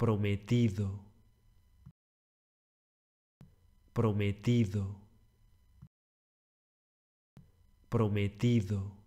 prometido, prometido, prometido.